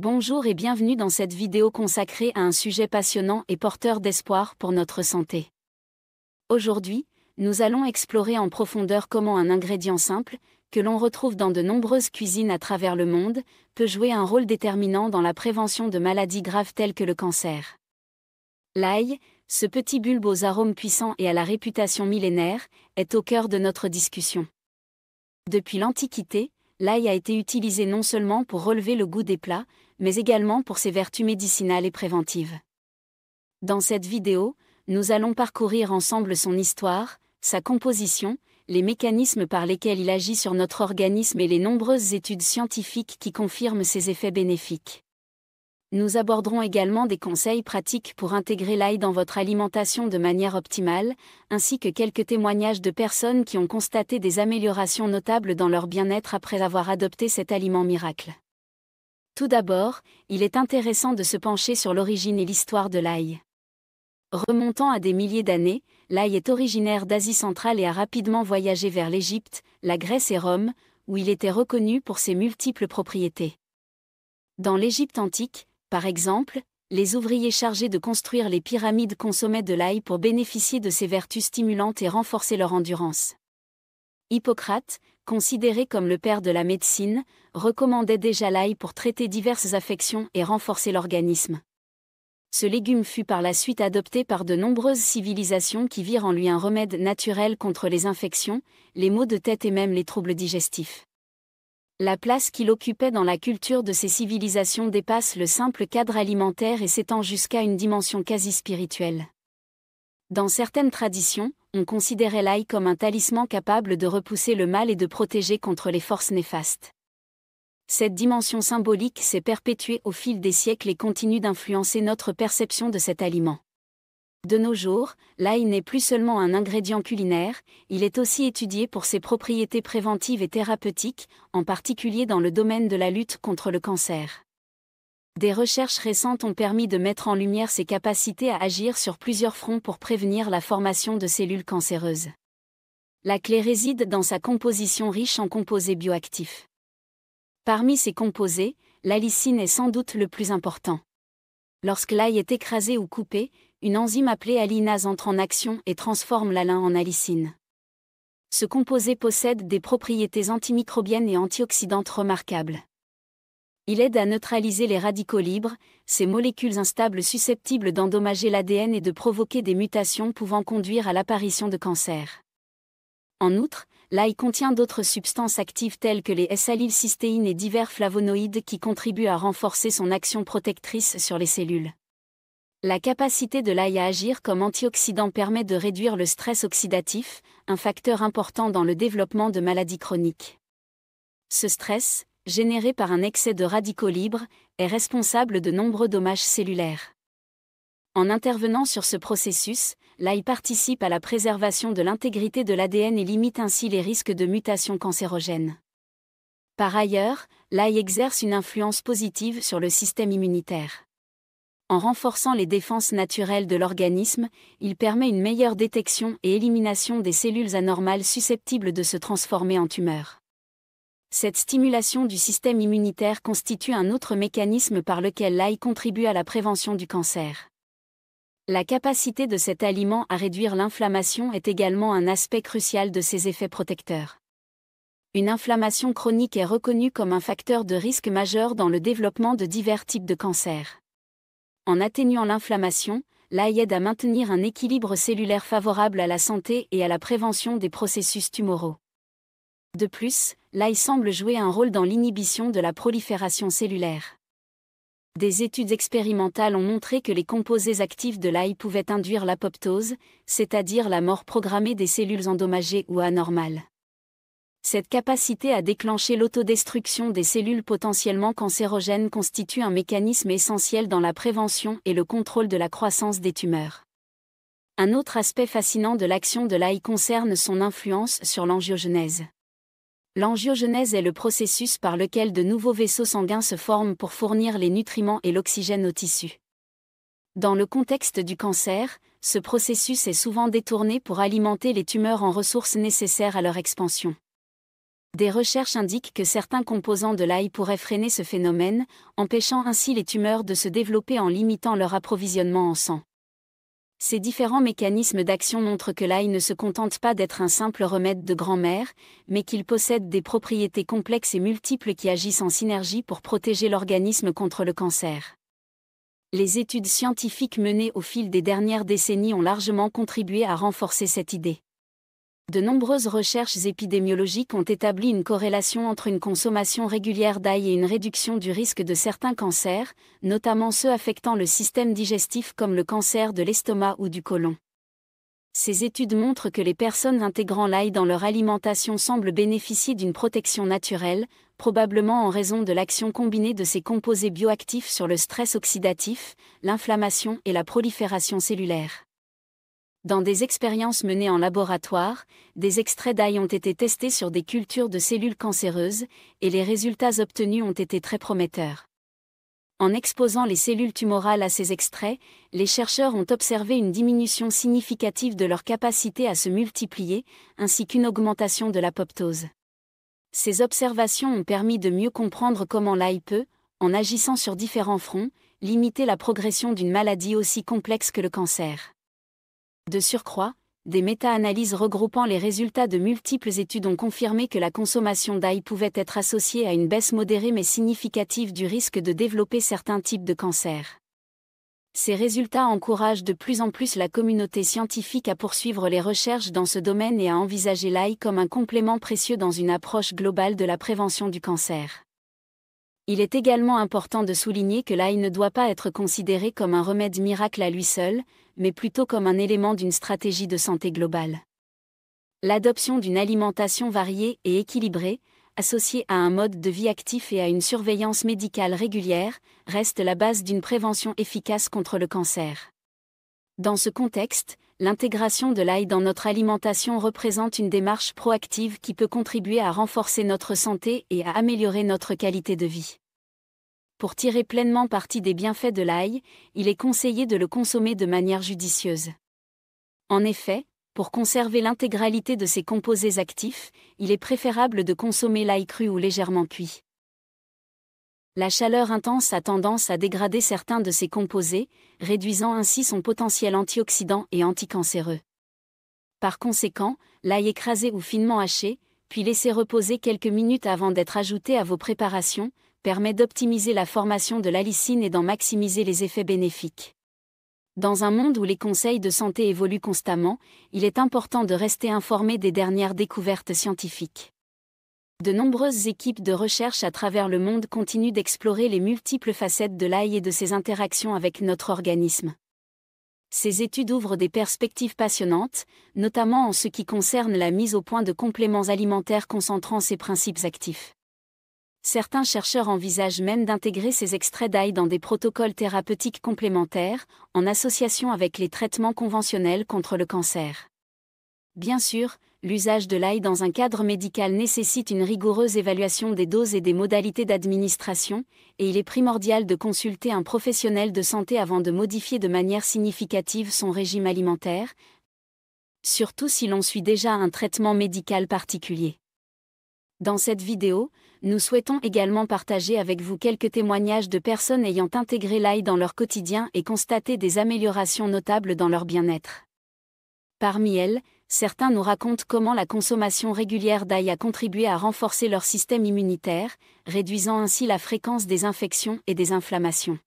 Bonjour et bienvenue dans cette vidéo consacrée à un sujet passionnant et porteur d'espoir pour notre santé. Aujourd'hui, nous allons explorer en profondeur comment un ingrédient simple, que l'on retrouve dans de nombreuses cuisines à travers le monde, peut jouer un rôle déterminant dans la prévention de maladies graves telles que le cancer. L'ail, ce petit bulbe aux arômes puissants et à la réputation millénaire, est au cœur de notre discussion. Depuis l'Antiquité, l'ail a été utilisé non seulement pour relever le goût des plats, mais également pour ses vertus médicinales et préventives. Dans cette vidéo, nous allons parcourir ensemble son histoire, sa composition, les mécanismes par lesquels il agit sur notre organisme et les nombreuses études scientifiques qui confirment ses effets bénéfiques. Nous aborderons également des conseils pratiques pour intégrer l'ail dans votre alimentation de manière optimale, ainsi que quelques témoignages de personnes qui ont constaté des améliorations notables dans leur bien-être après avoir adopté cet aliment miracle. Tout d'abord, il est intéressant de se pencher sur l'origine et l'histoire de l'ail. Remontant à des milliers d'années, l'ail est originaire d'Asie centrale et a rapidement voyagé vers l'Égypte, la Grèce et Rome, où il était reconnu pour ses multiples propriétés. Dans l'Égypte antique, par exemple, les ouvriers chargés de construire les pyramides consommaient de l'ail pour bénéficier de ses vertus stimulantes et renforcer leur endurance. Hippocrate, considéré comme le père de la médecine, recommandait déjà l'ail pour traiter diverses affections et renforcer l'organisme. Ce légume fut par la suite adopté par de nombreuses civilisations qui virent en lui un remède naturel contre les infections, les maux de tête et même les troubles digestifs la place qu'il occupait dans la culture de ces civilisations dépasse le simple cadre alimentaire et s'étend jusqu'à une dimension quasi spirituelle. Dans certaines traditions, on considérait l'ail comme un talisman capable de repousser le mal et de protéger contre les forces néfastes. Cette dimension symbolique s'est perpétuée au fil des siècles et continue d'influencer notre perception de cet aliment. De nos jours, l'ail n'est plus seulement un ingrédient culinaire, il est aussi étudié pour ses propriétés préventives et thérapeutiques, en particulier dans le domaine de la lutte contre le cancer. Des recherches récentes ont permis de mettre en lumière ses capacités à agir sur plusieurs fronts pour prévenir la formation de cellules cancéreuses. La clé réside dans sa composition riche en composés bioactifs. Parmi ces composés, l'alicine est sans doute le plus important. Lorsque l'ail est écrasé ou coupé, une enzyme appelée alinase entre en action et transforme l'alin en alicine. Ce composé possède des propriétés antimicrobiennes et antioxydantes remarquables. Il aide à neutraliser les radicaux libres, ces molécules instables susceptibles d'endommager l'ADN et de provoquer des mutations pouvant conduire à l'apparition de cancers. En outre, l'ail contient d'autres substances actives telles que les s et divers flavonoïdes qui contribuent à renforcer son action protectrice sur les cellules. La capacité de l'ail à agir comme antioxydant permet de réduire le stress oxydatif, un facteur important dans le développement de maladies chroniques. Ce stress, généré par un excès de radicaux libres, est responsable de nombreux dommages cellulaires. En intervenant sur ce processus, l'ail participe à la préservation de l'intégrité de l'ADN et limite ainsi les risques de mutations cancérogènes. Par ailleurs, l'ail exerce une influence positive sur le système immunitaire. En renforçant les défenses naturelles de l'organisme, il permet une meilleure détection et élimination des cellules anormales susceptibles de se transformer en tumeurs. Cette stimulation du système immunitaire constitue un autre mécanisme par lequel l'ail contribue à la prévention du cancer. La capacité de cet aliment à réduire l'inflammation est également un aspect crucial de ses effets protecteurs. Une inflammation chronique est reconnue comme un facteur de risque majeur dans le développement de divers types de cancers en atténuant l'inflammation, l'ail aide à maintenir un équilibre cellulaire favorable à la santé et à la prévention des processus tumoraux. De plus, l'ail semble jouer un rôle dans l'inhibition de la prolifération cellulaire. Des études expérimentales ont montré que les composés actifs de l'ail pouvaient induire l'apoptose, c'est-à-dire la mort programmée des cellules endommagées ou anormales. Cette capacité à déclencher l'autodestruction des cellules potentiellement cancérogènes constitue un mécanisme essentiel dans la prévention et le contrôle de la croissance des tumeurs. Un autre aspect fascinant de l'action de l'ail concerne son influence sur l'angiogenèse. L'angiogenèse est le processus par lequel de nouveaux vaisseaux sanguins se forment pour fournir les nutriments et l'oxygène aux tissus. Dans le contexte du cancer, ce processus est souvent détourné pour alimenter les tumeurs en ressources nécessaires à leur expansion. Des recherches indiquent que certains composants de l'ail pourraient freiner ce phénomène, empêchant ainsi les tumeurs de se développer en limitant leur approvisionnement en sang. Ces différents mécanismes d'action montrent que l'ail ne se contente pas d'être un simple remède de grand-mère, mais qu'il possède des propriétés complexes et multiples qui agissent en synergie pour protéger l'organisme contre le cancer. Les études scientifiques menées au fil des dernières décennies ont largement contribué à renforcer cette idée de nombreuses recherches épidémiologiques ont établi une corrélation entre une consommation régulière d'ail et une réduction du risque de certains cancers, notamment ceux affectant le système digestif comme le cancer de l'estomac ou du côlon. Ces études montrent que les personnes intégrant l'ail dans leur alimentation semblent bénéficier d'une protection naturelle, probablement en raison de l'action combinée de ces composés bioactifs sur le stress oxydatif, l'inflammation et la prolifération cellulaire. Dans des expériences menées en laboratoire, des extraits d'ail ont été testés sur des cultures de cellules cancéreuses, et les résultats obtenus ont été très prometteurs. En exposant les cellules tumorales à ces extraits, les chercheurs ont observé une diminution significative de leur capacité à se multiplier, ainsi qu'une augmentation de l'apoptose. Ces observations ont permis de mieux comprendre comment l'ail peut, en agissant sur différents fronts, limiter la progression d'une maladie aussi complexe que le cancer. De surcroît, des méta-analyses regroupant les résultats de multiples études ont confirmé que la consommation d'ail pouvait être associée à une baisse modérée mais significative du risque de développer certains types de cancers. Ces résultats encouragent de plus en plus la communauté scientifique à poursuivre les recherches dans ce domaine et à envisager l'ail comme un complément précieux dans une approche globale de la prévention du cancer. Il est également important de souligner que l'ail ne doit pas être considéré comme un remède miracle à lui seul, mais plutôt comme un élément d'une stratégie de santé globale. L'adoption d'une alimentation variée et équilibrée, associée à un mode de vie actif et à une surveillance médicale régulière, reste la base d'une prévention efficace contre le cancer. Dans ce contexte, l'intégration de l'ail dans notre alimentation représente une démarche proactive qui peut contribuer à renforcer notre santé et à améliorer notre qualité de vie. Pour tirer pleinement parti des bienfaits de l'ail, il est conseillé de le consommer de manière judicieuse. En effet, pour conserver l'intégralité de ses composés actifs, il est préférable de consommer l'ail cru ou légèrement cuit. La chaleur intense a tendance à dégrader certains de ses composés, réduisant ainsi son potentiel antioxydant et anticancéreux. Par conséquent, l'ail écrasé ou finement haché, puis laissé reposer quelques minutes avant d'être ajouté à vos préparations, permet d'optimiser la formation de l'alicine et d'en maximiser les effets bénéfiques. Dans un monde où les conseils de santé évoluent constamment, il est important de rester informé des dernières découvertes scientifiques de nombreuses équipes de recherche à travers le monde continuent d'explorer les multiples facettes de l'ail et de ses interactions avec notre organisme. Ces études ouvrent des perspectives passionnantes, notamment en ce qui concerne la mise au point de compléments alimentaires concentrant ces principes actifs. Certains chercheurs envisagent même d'intégrer ces extraits d'ail dans des protocoles thérapeutiques complémentaires, en association avec les traitements conventionnels contre le cancer. Bien sûr, l'usage de l'ail dans un cadre médical nécessite une rigoureuse évaluation des doses et des modalités d'administration, et il est primordial de consulter un professionnel de santé avant de modifier de manière significative son régime alimentaire, surtout si l'on suit déjà un traitement médical particulier. Dans cette vidéo, nous souhaitons également partager avec vous quelques témoignages de personnes ayant intégré l'ail dans leur quotidien et constaté des améliorations notables dans leur bien-être. Parmi elles, certains nous racontent comment la consommation régulière d'ail a contribué à renforcer leur système immunitaire, réduisant ainsi la fréquence des infections et des inflammations.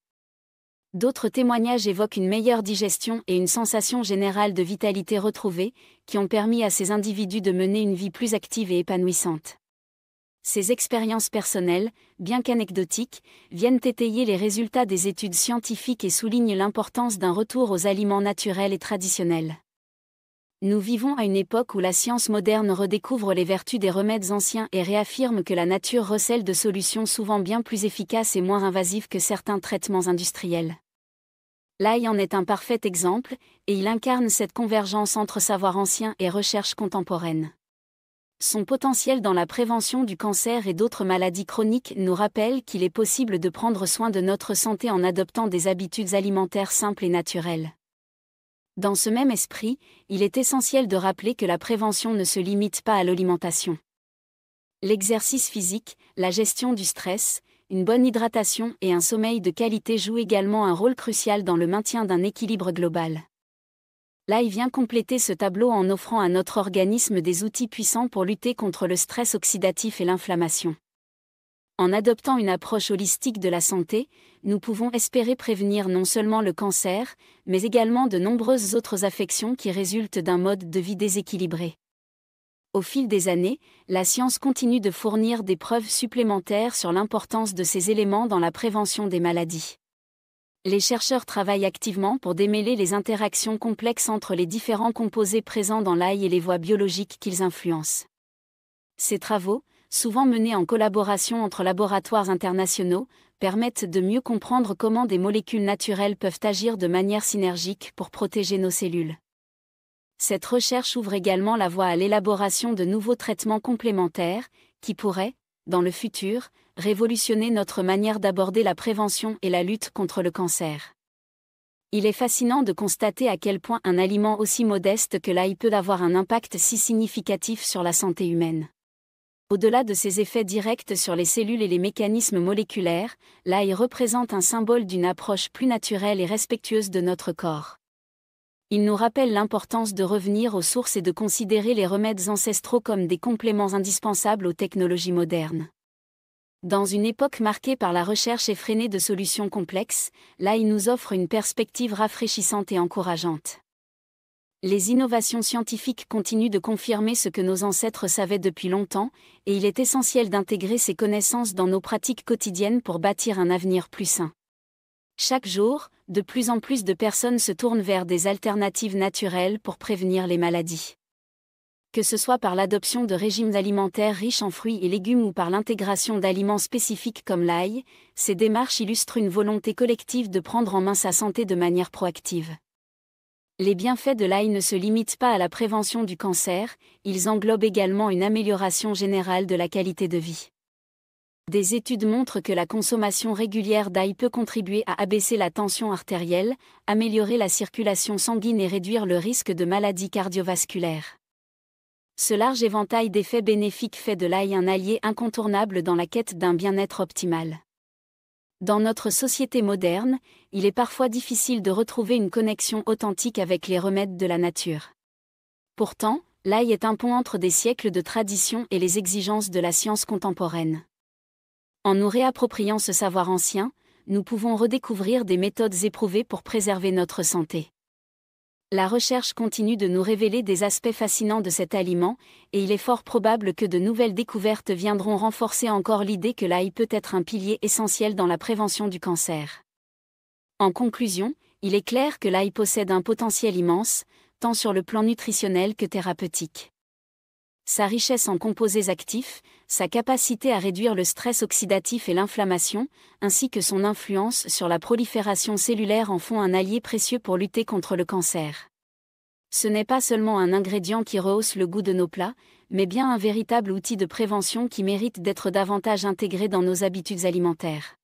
D'autres témoignages évoquent une meilleure digestion et une sensation générale de vitalité retrouvée, qui ont permis à ces individus de mener une vie plus active et épanouissante. Ces expériences personnelles, bien qu'anecdotiques, viennent étayer les résultats des études scientifiques et soulignent l'importance d'un retour aux aliments naturels et traditionnels. Nous vivons à une époque où la science moderne redécouvre les vertus des remèdes anciens et réaffirme que la nature recèle de solutions souvent bien plus efficaces et moins invasives que certains traitements industriels. L'ail en est un parfait exemple, et il incarne cette convergence entre savoir ancien et recherche contemporaine. Son potentiel dans la prévention du cancer et d'autres maladies chroniques nous rappelle qu'il est possible de prendre soin de notre santé en adoptant des habitudes alimentaires simples et naturelles. Dans ce même esprit, il est essentiel de rappeler que la prévention ne se limite pas à l'alimentation. L'exercice physique, la gestion du stress, une bonne hydratation et un sommeil de qualité jouent également un rôle crucial dans le maintien d'un équilibre global. L'AI vient compléter ce tableau en offrant à notre organisme des outils puissants pour lutter contre le stress oxydatif et l'inflammation. En adoptant une approche holistique de la santé, nous pouvons espérer prévenir non seulement le cancer, mais également de nombreuses autres affections qui résultent d'un mode de vie déséquilibré. Au fil des années, la science continue de fournir des preuves supplémentaires sur l'importance de ces éléments dans la prévention des maladies. Les chercheurs travaillent activement pour démêler les interactions complexes entre les différents composés présents dans l'ail et les voies biologiques qu'ils influencent. Ces travaux, souvent menées en collaboration entre laboratoires internationaux, permettent de mieux comprendre comment des molécules naturelles peuvent agir de manière synergique pour protéger nos cellules. Cette recherche ouvre également la voie à l'élaboration de nouveaux traitements complémentaires, qui pourraient, dans le futur, révolutionner notre manière d'aborder la prévention et la lutte contre le cancer. Il est fascinant de constater à quel point un aliment aussi modeste que l'ail peut avoir un impact si significatif sur la santé humaine. Au-delà de ses effets directs sur les cellules et les mécanismes moléculaires, l'ail représente un symbole d'une approche plus naturelle et respectueuse de notre corps. Il nous rappelle l'importance de revenir aux sources et de considérer les remèdes ancestraux comme des compléments indispensables aux technologies modernes. Dans une époque marquée par la recherche effrénée de solutions complexes, l'ail nous offre une perspective rafraîchissante et encourageante. Les innovations scientifiques continuent de confirmer ce que nos ancêtres savaient depuis longtemps, et il est essentiel d'intégrer ces connaissances dans nos pratiques quotidiennes pour bâtir un avenir plus sain. Chaque jour, de plus en plus de personnes se tournent vers des alternatives naturelles pour prévenir les maladies. Que ce soit par l'adoption de régimes alimentaires riches en fruits et légumes ou par l'intégration d'aliments spécifiques comme l'ail, ces démarches illustrent une volonté collective de prendre en main sa santé de manière proactive les bienfaits de l'ail ne se limitent pas à la prévention du cancer, ils englobent également une amélioration générale de la qualité de vie. Des études montrent que la consommation régulière d'ail peut contribuer à abaisser la tension artérielle, améliorer la circulation sanguine et réduire le risque de maladies cardiovasculaires. Ce large éventail d'effets bénéfiques fait de l'ail un allié incontournable dans la quête d'un bien-être optimal. Dans notre société moderne, il est parfois difficile de retrouver une connexion authentique avec les remèdes de la nature. Pourtant, l'ail est un pont entre des siècles de tradition et les exigences de la science contemporaine. En nous réappropriant ce savoir ancien, nous pouvons redécouvrir des méthodes éprouvées pour préserver notre santé. La recherche continue de nous révéler des aspects fascinants de cet aliment, et il est fort probable que de nouvelles découvertes viendront renforcer encore l'idée que l'ail peut être un pilier essentiel dans la prévention du cancer. En conclusion, il est clair que l'ail possède un potentiel immense, tant sur le plan nutritionnel que thérapeutique sa richesse en composés actifs, sa capacité à réduire le stress oxydatif et l'inflammation, ainsi que son influence sur la prolifération cellulaire en font un allié précieux pour lutter contre le cancer. Ce n'est pas seulement un ingrédient qui rehausse le goût de nos plats, mais bien un véritable outil de prévention qui mérite d'être davantage intégré dans nos habitudes alimentaires.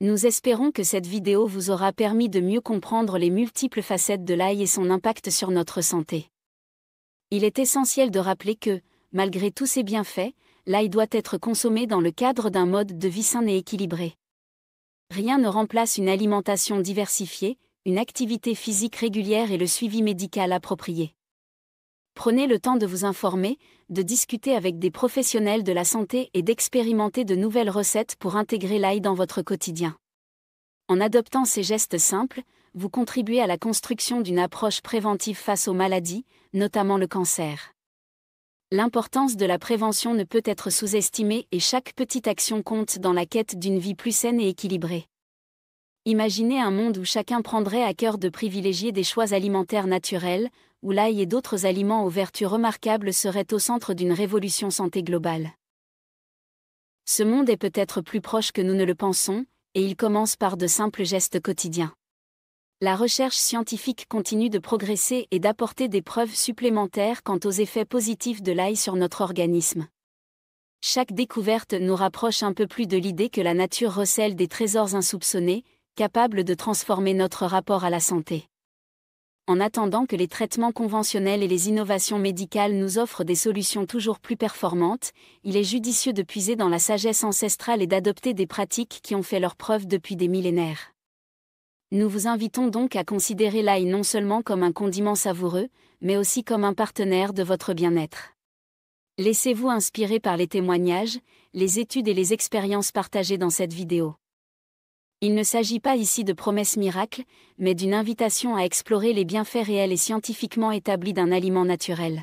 Nous espérons que cette vidéo vous aura permis de mieux comprendre les multiples facettes de l'ail et son impact sur notre santé. Il est essentiel de rappeler que, malgré tous ses bienfaits, l'ail doit être consommé dans le cadre d'un mode de vie sain et équilibré. Rien ne remplace une alimentation diversifiée, une activité physique régulière et le suivi médical approprié. Prenez le temps de vous informer, de discuter avec des professionnels de la santé et d'expérimenter de nouvelles recettes pour intégrer l'ail dans votre quotidien. En adoptant ces gestes simples, vous contribuez à la construction d'une approche préventive face aux maladies, notamment le cancer. L'importance de la prévention ne peut être sous-estimée et chaque petite action compte dans la quête d'une vie plus saine et équilibrée. Imaginez un monde où chacun prendrait à cœur de privilégier des choix alimentaires naturels, où l'ail et d'autres aliments aux vertus remarquables seraient au centre d'une révolution santé globale. Ce monde est peut-être plus proche que nous ne le pensons, et il commence par de simples gestes quotidiens la recherche scientifique continue de progresser et d'apporter des preuves supplémentaires quant aux effets positifs de l'ail sur notre organisme. Chaque découverte nous rapproche un peu plus de l'idée que la nature recèle des trésors insoupçonnés, capables de transformer notre rapport à la santé. En attendant que les traitements conventionnels et les innovations médicales nous offrent des solutions toujours plus performantes, il est judicieux de puiser dans la sagesse ancestrale et d'adopter des pratiques qui ont fait leurs preuves depuis des millénaires. Nous vous invitons donc à considérer l'ail non seulement comme un condiment savoureux, mais aussi comme un partenaire de votre bien-être. Laissez-vous inspirer par les témoignages, les études et les expériences partagées dans cette vidéo. Il ne s'agit pas ici de promesses miracles, mais d'une invitation à explorer les bienfaits réels et scientifiquement établis d'un aliment naturel.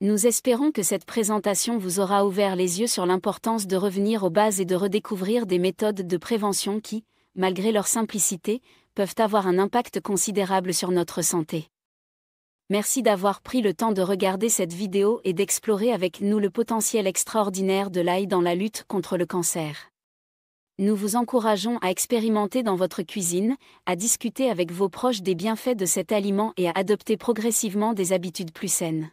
Nous espérons que cette présentation vous aura ouvert les yeux sur l'importance de revenir aux bases et de redécouvrir des méthodes de prévention qui, malgré leur simplicité, peuvent avoir un impact considérable sur notre santé. Merci d'avoir pris le temps de regarder cette vidéo et d'explorer avec nous le potentiel extraordinaire de l'ail dans la lutte contre le cancer. Nous vous encourageons à expérimenter dans votre cuisine, à discuter avec vos proches des bienfaits de cet aliment et à adopter progressivement des habitudes plus saines.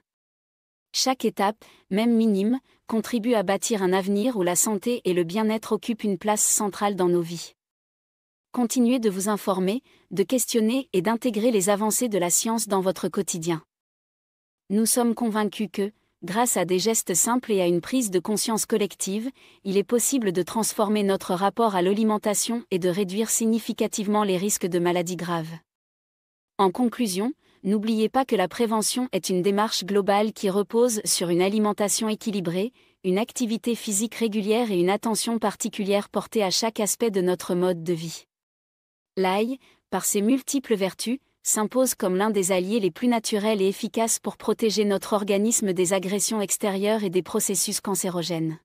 Chaque étape, même minime, contribue à bâtir un avenir où la santé et le bien-être occupent une place centrale dans nos vies continuez de vous informer, de questionner et d'intégrer les avancées de la science dans votre quotidien. Nous sommes convaincus que, grâce à des gestes simples et à une prise de conscience collective, il est possible de transformer notre rapport à l'alimentation et de réduire significativement les risques de maladies graves. En conclusion, n'oubliez pas que la prévention est une démarche globale qui repose sur une alimentation équilibrée, une activité physique régulière et une attention particulière portée à chaque aspect de notre mode de vie l'ail, par ses multiples vertus, s'impose comme l'un des alliés les plus naturels et efficaces pour protéger notre organisme des agressions extérieures et des processus cancérogènes.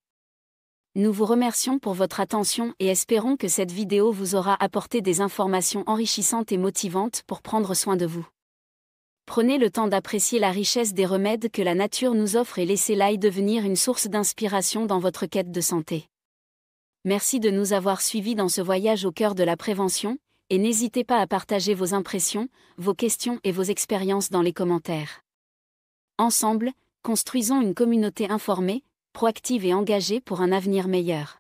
Nous vous remercions pour votre attention et espérons que cette vidéo vous aura apporté des informations enrichissantes et motivantes pour prendre soin de vous. Prenez le temps d'apprécier la richesse des remèdes que la nature nous offre et laissez l'ail devenir une source d'inspiration dans votre quête de santé. Merci de nous avoir suivis dans ce voyage au cœur de la prévention, et n'hésitez pas à partager vos impressions, vos questions et vos expériences dans les commentaires. Ensemble, construisons une communauté informée, proactive et engagée pour un avenir meilleur.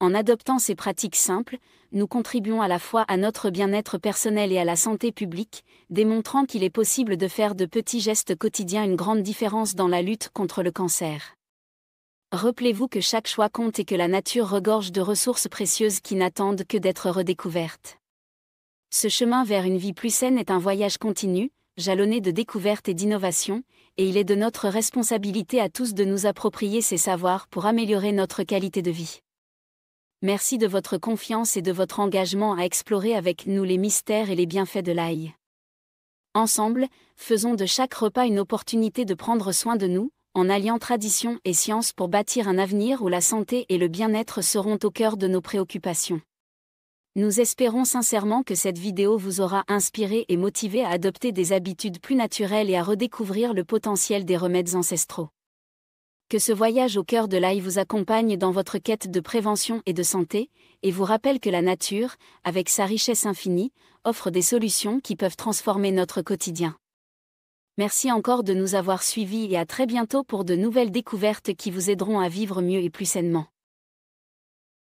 En adoptant ces pratiques simples, nous contribuons à la fois à notre bien-être personnel et à la santé publique, démontrant qu'il est possible de faire de petits gestes quotidiens une grande différence dans la lutte contre le cancer. Rappelez-vous que chaque choix compte et que la nature regorge de ressources précieuses qui n'attendent que d'être redécouvertes. Ce chemin vers une vie plus saine est un voyage continu, jalonné de découvertes et d'innovations, et il est de notre responsabilité à tous de nous approprier ces savoirs pour améliorer notre qualité de vie. Merci de votre confiance et de votre engagement à explorer avec nous les mystères et les bienfaits de l'ail. Ensemble, faisons de chaque repas une opportunité de prendre soin de nous, en alliant tradition et science pour bâtir un avenir où la santé et le bien-être seront au cœur de nos préoccupations. Nous espérons sincèrement que cette vidéo vous aura inspiré et motivé à adopter des habitudes plus naturelles et à redécouvrir le potentiel des remèdes ancestraux. Que ce voyage au cœur de l'ail vous accompagne dans votre quête de prévention et de santé, et vous rappelle que la nature, avec sa richesse infinie, offre des solutions qui peuvent transformer notre quotidien. Merci encore de nous avoir suivis et à très bientôt pour de nouvelles découvertes qui vous aideront à vivre mieux et plus sainement.